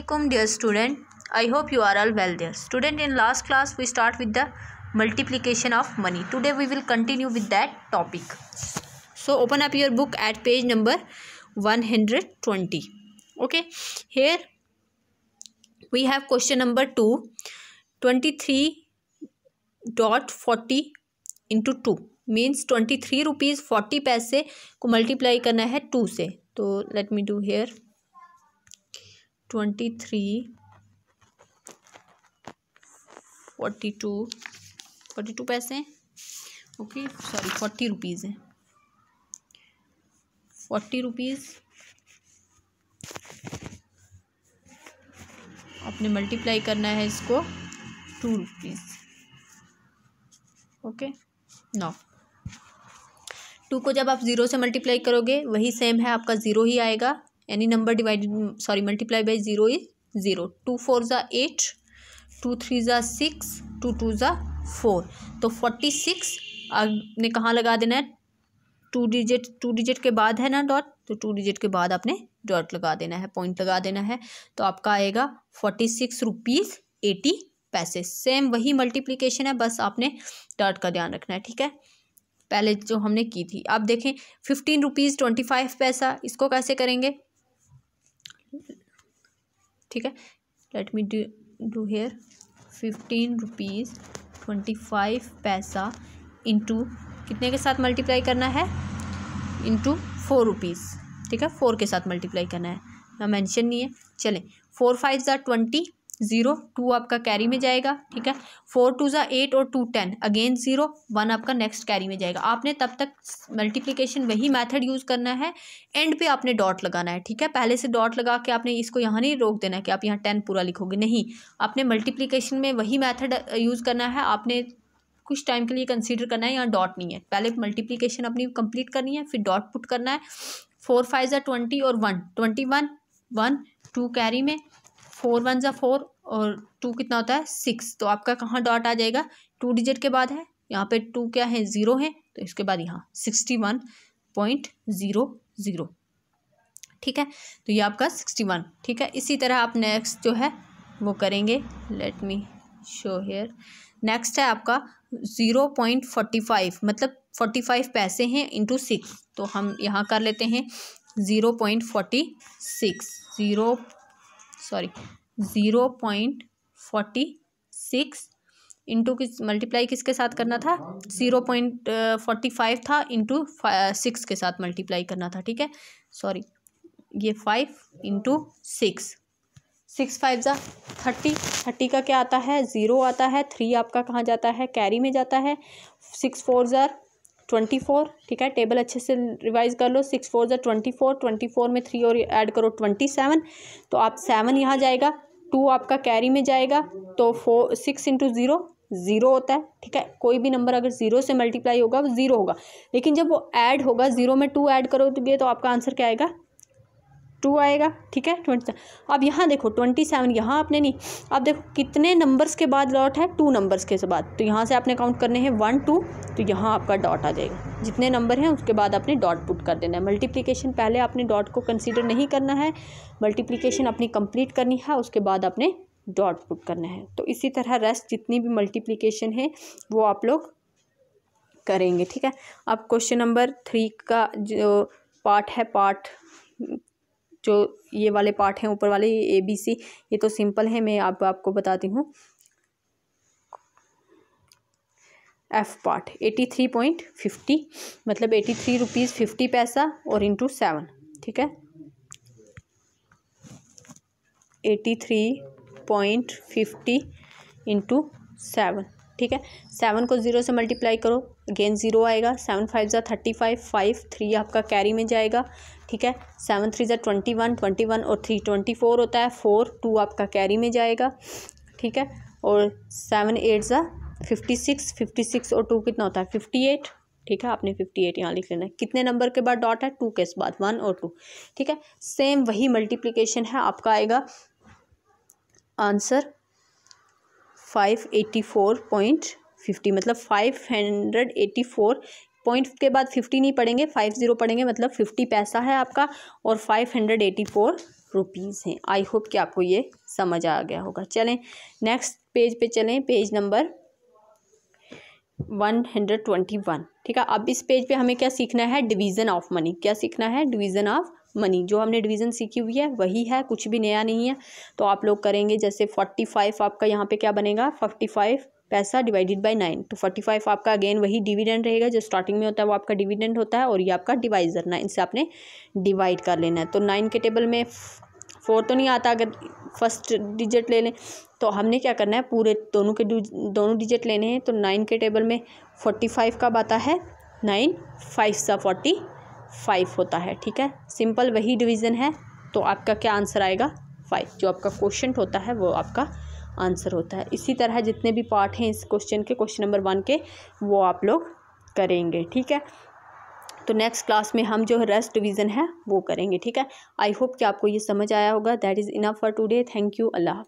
Assalamualaikum dear student I hope you are all well there student in last class we start with the multiplication of money today we will continue with that topic so open up your book at page number 120 okay here we have question number 2 23.40 into 2 means twenty three rupees forty पैसे को multiply करना है two से तो let me do here twenty three forty two forty two पैसे okay sorry forty rupees है forty rupees आपने multiply करना है इसको टू रुपीज़ ओके नौ टू को जब आप ज़ीरो से मल्टीप्लाई करोगे वही सेम है आपका ज़ीरो ही आएगा any number divided sorry multiply by zero is zero two four ज़ा एट टू थ्री ज़ा सिक्स टू टू ज़ा फोर तो फोर्टी सिक्स आपने कहाँ लगा देना है टू डिजिट टू डिजिट के बाद है ना डॉट तो टू डिजिट के बाद आपने डॉट लगा देना है पॉइंट लगा देना है तो आपका आएगा फोर्टी सिक्स रुपीज़ एटी पैसे सेम वही मल्टीप्लीकेशन है बस आपने डॉट का ध्यान रखना है ठीक है पहले जो हमने की थी आप देखें फिफ्टीन रुपीज़ ट्वेंटी फाइव पैसा इसको कैसे करेंगे ठीक है let me do do here fifteen rupees twenty five पैसा इंटू कितने के साथ मल्टीप्लाई करना है इंटू फोर रुपीज़ ठीक है फोर के साथ मल्टीप्लाई करना है मेंशन नहीं है चलें फोर फाइव ज़ार ट्वेंटी ज़ीरो टू आपका कैरी में जाएगा ठीक है फोर टू ज़ा एट और two ten again zero one आपका नेक्स्ट कैरी में जाएगा आपने तब तक मल्टीप्लिकेशन वही मेथड यूज़ करना है एंड पे आपने डॉट लगाना है ठीक है पहले से डॉट लगा के आपने इसको यहाँ नहीं रोक देना कि आप यहाँ टेन पूरा लिखोगे नहीं आपने मल्टीप्लीकेशन में वही मैथड यूज़ करना है आपने कुछ टाइम के लिए कंसीडर करना है यहाँ डॉट नहीं है पहले मल्टीप्लीकेशन अपनी कंप्लीट करनी है फिर डॉट पुट करना है फोर फाइव ज़ा ट्वेंटी और one twenty one one two carry में फोर वन ज़ा फोर और टू कितना होता है सिक्स तो आपका कहाँ डॉट आ जाएगा टू डिजिट के बाद है यहाँ पे टू क्या है ज़ीरो है तो इसके बाद यहाँ sixty one point zero zero ठीक है तो ये आपका सिक्सटी वन ठीक है इसी तरह आप नेक्स्ट जो है वो करेंगे let me show here next है आपका ज़ीरो पॉइंट फोर्टी फाइव मतलब फोर्टी फाइव पैसे हैं इंटू सिक्स तो हम यहाँ कर लेते हैं zero point forty six zero sorry zero point forty six into किस मल्टीप्लाई किसके साथ करना था ज़ीरो पॉइंट फोर्टी फाइव था इंटू सिक्स uh, के साथ मल्टीप्लाई करना था ठीक है सॉरी ये five into six six five ज़ा थर्टी थर्टी का क्या आता है ज़ीरो आता है थ्री आपका कहाँ जाता है कैरी में जाता है सिक्स फोर ज़ार ट्वेंटी फोर ठीक है टेबल अच्छे से रिवाइज कर लो सिक्स फोर जै ट्वेंटी फोर ट्वेंटी फोर में थ्री और ऐड करो ट्वेंटी सेवन तो आप सेवन यहाँ जाएगा टू आपका कैरी में जाएगा तो four six into zero zero होता है ठीक है कोई भी नंबर अगर ज़ीरो से मल्टीप्लाई होगा वो ज़ीरो होगा लेकिन जब वो ऐड होगा ज़ीरो में टू ऐड करोगे तो आपका आंसर क्या आएगा टू आएगा ठीक है ट्वेंटी अब यहाँ देखो ट्वेंटी सेवन यहाँ आपने नहीं अब देखो कितने नंबर्स के बाद डॉट है टू नंबर्स के बाद तो यहाँ से आपने काउंट करने हैं वन टू तो यहाँ आपका डॉट आ जाएगा जितने नंबर हैं उसके बाद आपने डॉट पुट कर देना है मल्टीप्लीकेशन पहले आपने डॉट को कंसिडर नहीं करना है मल्टीप्लीकेशन अपनी कंप्लीट करनी है उसके बाद आपने डॉट पुट करना है तो इसी तरह रेस्ट जितनी भी मल्टीप्लीकेशन है वो आप लोग करेंगे ठीक है अब क्वेश्चन नंबर थ्री का जो पार्ट है पार्ट जो ये वाले पार्ट हैं ऊपर वाले ए बी सी ये तो सिंपल है मैं आप, आपको बताती हूँ F part eighty three point fifty मतलब एटी थ्री रुपीज़ फिफ्टी पैसा और इंटू सेवन ठीक है eighty three point fifty into seven ठीक है सेवन को ज़ीरो से मल्टीप्लाई करो अगेन ज़ीरो आएगा सेवन फाइव ज़ा थर्टी फाइव फाइव थ्री आपका कैरी में जाएगा ठीक है सेवन थ्री ज़ा ट्वेंटी वन ट्वेंटी वन और थ्री ट्वेंटी फोर होता है फोर टू आपका कैरी में जाएगा ठीक है और सेवन एट ज़ा फिफ्टी सिक्स फिफ्टी सिक्स और टू कितना होता है फिफ्टी एट ठीक है आपने फिफ्टी एट यहाँ लिख लेना है कितने नंबर के बाद डॉट है टू के इस बाद वन और टू ठीक है सेम वही मल्टीप्लीकेशन है आपका आएगा answer five eighty four point fifty मतलब five hundred eighty four point के बाद फिफ्टी नहीं पड़ेंगे फाइव ज़ीरो पड़ेंगे मतलब फिफ्टी पैसा है आपका और five hundred eighty four rupees हैं आई होप कि आपको ये समझ आ गया होगा चलें नेक्स्ट पेज पे चलें page number one hundred twenty one ठीक है अब इस पेज पे हमें क्या सीखना है डिवीज़न ऑफ मनी क्या सीखना है डिवीज़न ऑफ मनी जो हमने डिवीज़न सीखी हुई है वही है कुछ भी नया नहीं है तो आप लोग करेंगे जैसे फोर्टी फाइव आपका यहाँ पे क्या बनेगा फोर्टी फाइव पैसा डिवाइडेड बाय नाइन तो फोर्टी फाइव आपका अगेन वही डिविडेंड रहेगा जो स्टार्टिंग में होता है वो आपका डिविडेंड होता है और ये आपका डिवाइज़र नाइन से आपने डिवाइड कर लेना है तो नाइन के टेबल में फोर तो नहीं आता अगर फर्स्ट डिजिट ले लें तो हमने क्या करना है पूरे दोनों के दोनों डिजिट लेने हैं तो नाइन के टेबल में फोर्टी फाइव कब आता है नाइन फाइव सा फोर्टी फाइव होता है ठीक है सिंपल वही डिवीज़न है तो आपका क्या आंसर आएगा फाइव जो आपका क्वेश्चन होता है वो आपका आंसर होता है इसी तरह जितने भी पार्ट हैं इस क्वेश्चन के क्वेश्चन नंबर वन के वो आप लोग करेंगे ठीक है तो नेक्स्ट क्लास में हम जो रेस्ट डिवीज़न है वो करेंगे ठीक है आई होप कि आपको ये समझ आया होगा that is enough for today thank you Allah